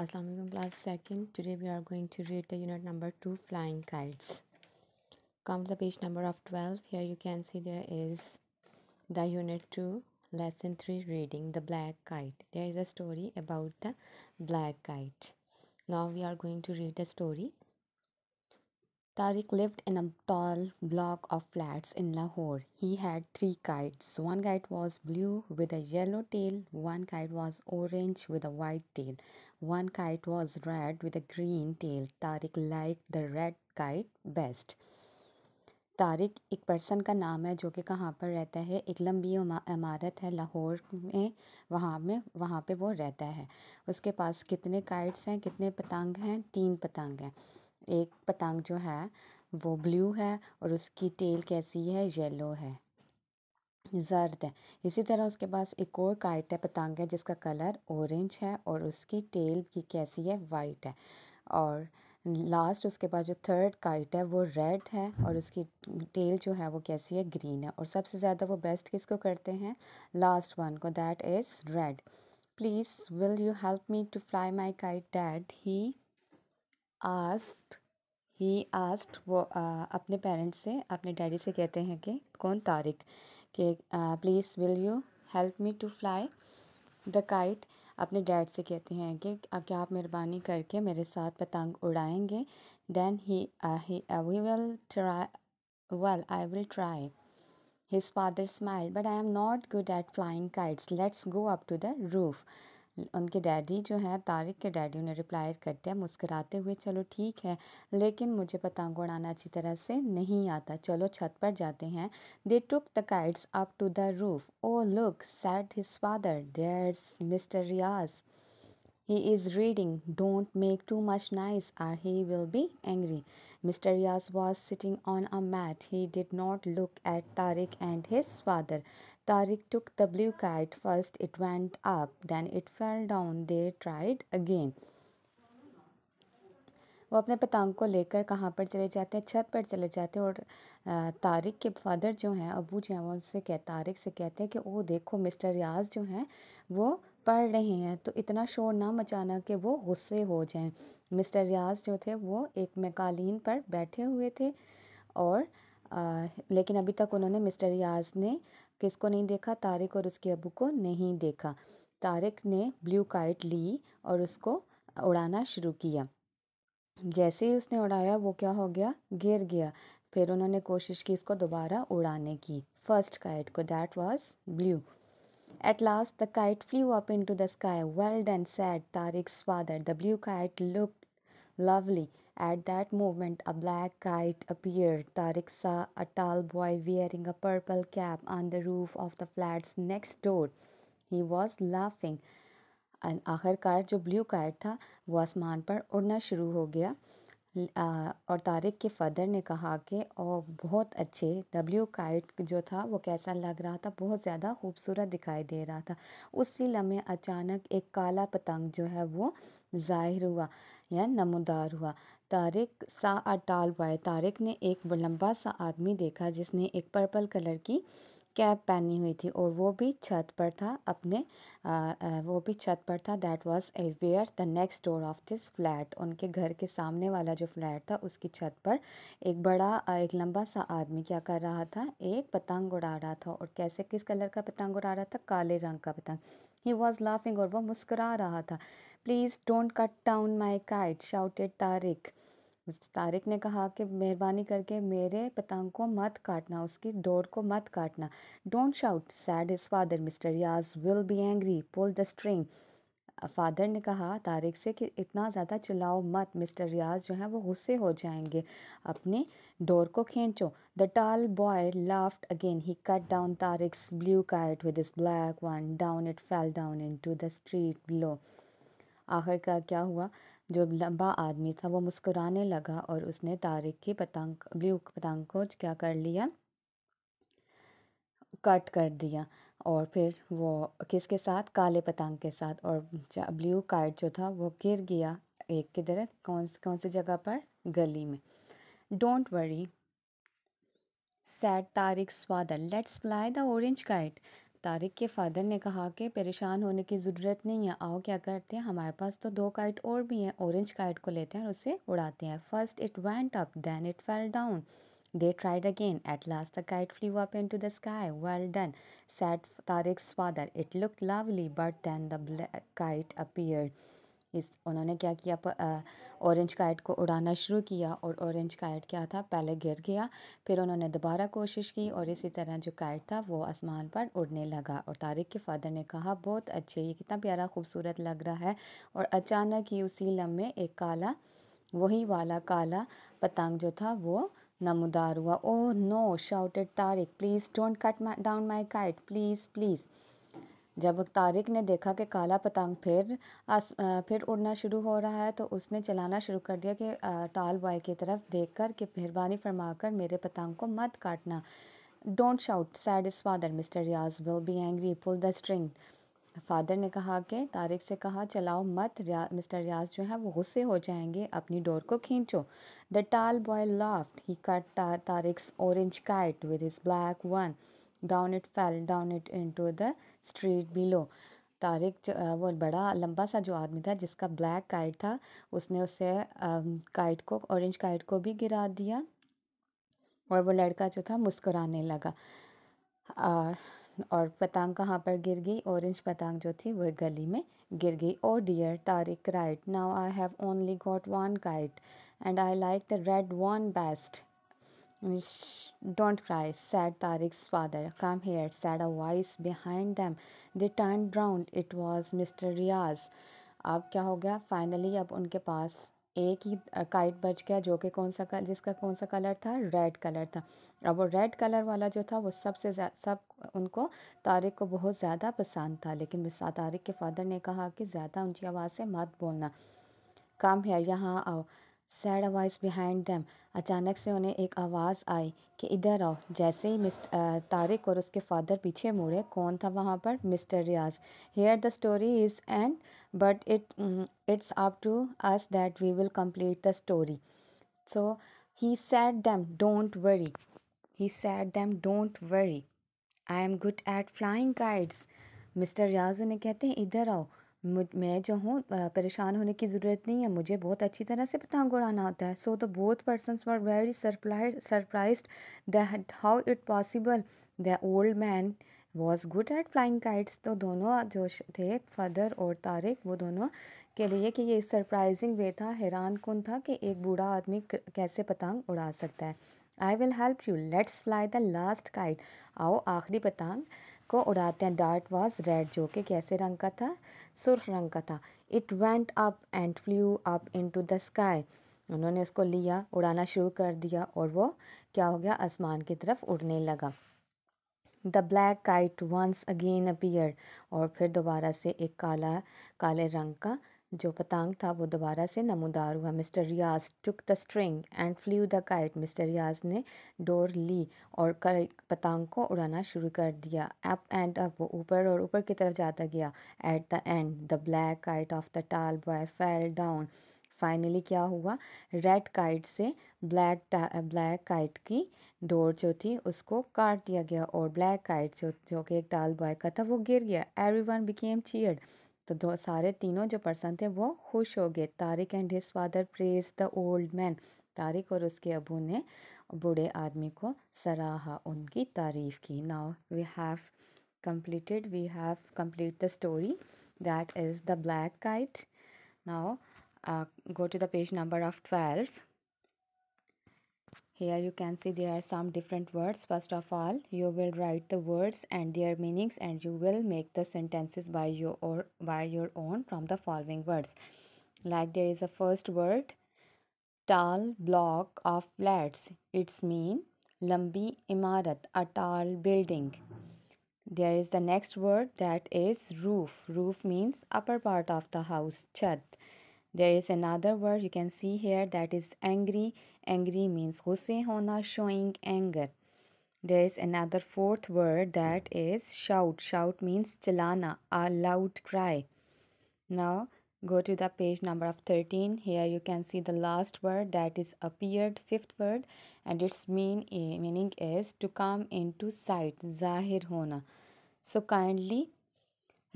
Assalamualaikum. alaikum class 2nd today we are going to read the unit number 2 flying kites comes the page number of 12 here you can see there is the unit 2 lesson 3 reading the black kite there is a story about the black kite now we are going to read the story Tariq lived in a tall block of flats in Lahore. He had three kites. One kite was blue with a yellow tail, one kite was orange with a white tail, one kite was red with a green tail. Tariq liked the red kite best. Tariq एक person का नाम है जो कि कहाँ पर रहता है एक लंबी इमारत है लाहौर में वहाँ में वहाँ पर वो रहता है उसके पास कितने kites हैं कितने पतंग हैं तीन पतंग हैं एक पतंग जो है वो ब्लू है और उसकी टेल कैसी है येलो है जर्द है इसी तरह उसके पास एक और काइट है पतंग है जिसका कलर ऑरेंज है और उसकी टेल भी कैसी है वाइट है और लास्ट उसके पास जो थर्ड काइट है वो रेड है और उसकी टेल जो है वो कैसी है ग्रीन है और सबसे ज़्यादा वो बेस्ट किसको करते हैं लास्ट वन को that is red please will you help me to fly my kite dad he asked he asked वो आ, अपने पेरेंट्स से अपने डैडी से कहते हैं कि कौन तारिक कि please will you help me to fly the kite अपने डैड से कहते हैं कि क्या आप मेहरबानी करके मेरे साथ पतंग उड़ाएंगे then he we will try well I will try his father smile but I am not good at flying kites let's go up to the roof उनके डैडी जो हैं तारिक के डैडी उन्हें रिप्लाई करते हैं मुस्कराते हुए चलो ठीक है लेकिन मुझे पतंग उड़ाना अच्छी तरह से नहीं आता चलो छत पर जाते हैं they took the kites up to the roof oh look said his father there's mister Riyaz he is reading don't make too much noise or he will be angry mister Riyaz was sitting on a mat he did not look at Tariq and his father Tariq took the blue kite. First it went up, then it fell down. They tried again. वो अपने पतंग को लेकर कहाँ पर चले जाते हैं छत पर चले जाते हैं और तारिक के फादर जो हैं अबू जो हैं वो उनसे कह तारिक से कहते हैं कि वो देखो मिस्टर रियाज जो हैं वो पढ़ रहे हैं तो इतना शोर ना मचाना कि वो गुस्से हो जाएं मिस्टर रियाज जो थे वो एक मकालीन पर बैठे हुए थे और आ, लेकिन अभी तक उन्होंने मिस्टर रियाज ने किसको नहीं देखा तारिक और उसके अबू को नहीं देखा तारिक ने ब्लू काइट ली और उसको उड़ाना शुरू किया जैसे ही उसने उड़ाया वो क्या हो गया गिर गया फिर उन्होंने कोशिश की इसको दोबारा उड़ाने की फर्स्ट काइट को that was blue at last the kite flew up to the sky well done and said Tariq स्वादर the blue kite look Lovely. At that moment, a black kite appeared. Tariq saw a tall boy wearing a purple cap on the roof of the flats next door. He was laughing. and आखिरकार jo blue kite tha wo आसमान par udna shuru ho gaya और तारिक के father ने कहा कि और बहुत अच्छे डब्ल्यू काइट जो था वो कैसा लग रहा था बहुत ज़्यादा खूबसूरत दिखाई दे रहा था उसी लम्हे अचानक एक काला पतंग जो है वो ज़ाहिर हुआ यह नमोदार हुआ तारिक सा अटाल पाए तारिक ने एक लंबा सा आदमी देखा जिसने एक पर्पल कलर की कैप पहनी हुई थी और वो भी छत पर था अपने आ, आ, वो भी छत पर था that was a where the next door of this flat उनके घर के सामने वाला जो फ्लैट था उसकी छत पर एक बड़ा एक लंबा सा आदमी क्या कर रहा था एक पतंग उड़ा रहा था और कैसे किस कलर का पतंग उड़ा रहा था काले रंग का पतंग ही वॉज लाफिंग और वह मुस्करा रहा था please don't cut down my kite shouted Tariq Tariq ने कहा कि मेहरबानी करके मेरे पतंग को मत काटना उसकी डोर को मत काटना don't shout said his father mister Riyaz will be angry pull the string father ने कहा तारिक से कि इतना ज़्यादा चिल्लाओ मत मिस्टर रियाज जो हैं वो गुस्से हो जाएंगे अपने डोर को खींचो the tall boy laughed again he cut down Tariq's blue kite with his black one down it fell down into the street below आखिरकार क्या हुआ जो लंबा आदमी था वो मुस्कुराने लगा और उसने तारिक की पतंग ब्लू पतंग को क्या कर लिया कट कर दिया और फिर वो किसके साथ काले पतंग के साथ और ब्लू कार्ड जो था वो गिर गया एक दर कौन कौन सी जगह पर गली में don't worry said Tariq's father let's fly the orange kite Tariq के फादर ने कहा कि परेशान होने की ज़रूरत नहीं है आओ क्या करते हैं हमारे पास तो दो काइट और भी हैं ऑरेंज काइट को लेते हैं और उसे उड़ाते हैं first it went up then it fell down They tried again. At last the kite flew up into the sky. Well done, said Tariq's father. It looked lovely, but then the kite appeared. इस उन्होंने क्या किया orange kite को उड़ाना शुरू किया और orange kite क्या था पहले गिर गया फिर उन्होंने दोबारा कोशिश की और इसी तरह जो काइट था वो आसमान पर उड़ने लगा और तारिक के फादर ने कहा बहुत अच्छे ये कितना प्यारा खूबसूरत लग रहा है और अचानक ही उसी लम्हे एक काला वही वाला काला पतंग जो था वो नमोदार हुआ oh no shouted Tariq please don't cut down my kite please please जब तारिक ने देखा कि काला पतंग फिर आस, फिर उड़ना शुरू हो रहा है तो उसने चलाना शुरू कर दिया कि टाल बॉय की तरफ देखकर कि मेहरबानी फरमाकर मेरे पतंग को मत काटना don't shout said his father mister Riyaz will be angry pull the string father ने कहा कि तारिक से कहा चलाओ मत रिया, मिस्टर रियाज जो है वो गुस्से हो जाएंगे अपनी डोर को खींचो the tall boy laughed he cut Tariq's orange kite with his black one down it fell down it into the street below Tariq वो बड़ा लंबा सा जो आदमी था जिसका ब्लैक काइट था उसने उससे काइट को ऑरेंज काइट को भी गिरा दिया और वो लड़का जो था मुस्कुराने लगा और और पतंग कहाँ पर गिर गई ऑरेंज पतंग जो थी वह गली में गिर गई oh dear Tariq right now I have only got one kite and I like the red one best don't cry said Tariq father come here said a voice behind them they turn around it was mister Riyaz अब क्या हो गया finally अब उनके पास एक ही kite बच गया जो कि कौन सा कलर जिसका कौन सा कलर था रेड कलर था और वो रेड कलर वाला जो था वो सबसे सब उनको तारिक को बहुत ज़्यादा पसंद था लेकिन मिसा तारिक के फादर ने कहा कि ज़्यादा ऊंची आवाज़ से मत बोलना कम है यहाँ आओ सैड आवाज़ बिहाइंड दैम अचानक से उन्हें एक आवाज़ आई कि इधर आओ जैसे ही मिस तारिक और उसके फादर पीछे मुड़े कौन था वहाँ पर mister Riyaz here the story is end but it it's mm, it's up to us that we will complete the story so he said them don't worry he said them don't worry I am good at flying kites mister Riyaz उन्हें कहते हैं इधर आओ मैं जो हूँ परेशान होने की ज़रूरत नहीं है मुझे बहुत अच्छी तरह से पतंग उड़ाना होता है so the both persons were very surprise that how it possible the old man was good at flying kites तो दोनों जो थे फदर और तारिक वो दोनों के लिए कि ये सरप्राइजिंग वे था हैरान कौन था कि एक बूढ़ा आदमी कैसे पतंग उड़ा सकता है I will help you let's fly the last kite आओ आखिरी पतंग को उड़ाते हैं डार्ट वॉज रेड जो कि कैसे रंग का था सुर्ख रंग का था it went up and flew up into the sky उन्होंने उसको लिया उड़ाना शुरू कर दिया और वो क्या हो गया आसमान की तरफ उड़ने लगा the black kite once again appear और फिर दोबारा से एक काला काले रंग का जो पतंग था वो दोबारा से नमोदार हुआ mister Riyaz took the string and flew the kite mister Riyaz ने डोर ली और कर पतंग को उड़ाना शुरू कर दिया अप एंड अप वो ऊपर और ऊपर की तरफ जाता गया at the end the black kite of the tall boy fell down finally क्या हुआ रेड काइट से ब्लैक ब्लैक काइट की डोर जो थी उसको काट दिया गया और ब्लैक काइट जो जो कि एक डाल बॉय का था वो गिर गया एवरी वन बिकेम चीयर्ड तो दो सारे तीनों जो पर्सन थे वो खुश हो गए Tariq and his father praise the old man Tariq और उसके अबू ने बूढ़े आदमी को सराहा उनकी तारीफ़ की now we have completed we have complete the story that is the black kite now Uh, go to the page number of 12 here you can see there are some different words first of all you will write the words and their meanings and you will make the sentences by your or by your own from the following words like there is a first word tall block of flats its mean lambi imarat a tall building there is the next word that is roof roof means upper part of the house chat there is another word you can see here that is angry angry means gusse hona showing anger there is another fourth word that is shout shout means chalana a loud cry now go to the page number of 13 here you can see the last word that is appeared fifth word and its mean eh, meaning is to come into sight zahir hona so kindly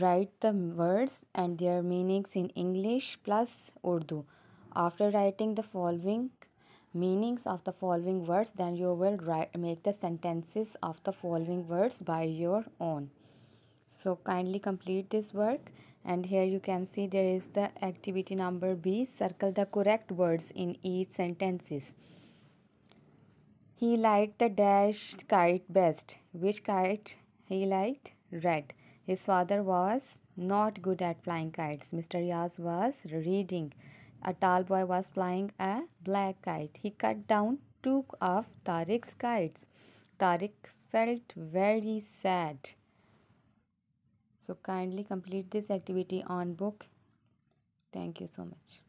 Write the words and their meanings in English plus Urdu. After writing the following meanings of the following words, then you will write, make the sentences of the following words by your own. So kindly complete this work and here you can see there is the activity number B. Circle the correct words in each sentences. He liked the dashed kite best. Which kite he liked? Red. His father was not good at flying kites. Mr. Yas was reading. A tall boy was flying a black kite. He cut down two of Tariq's kites. Tariq felt very sad. So kindly complete this activity on book. Thank you so much.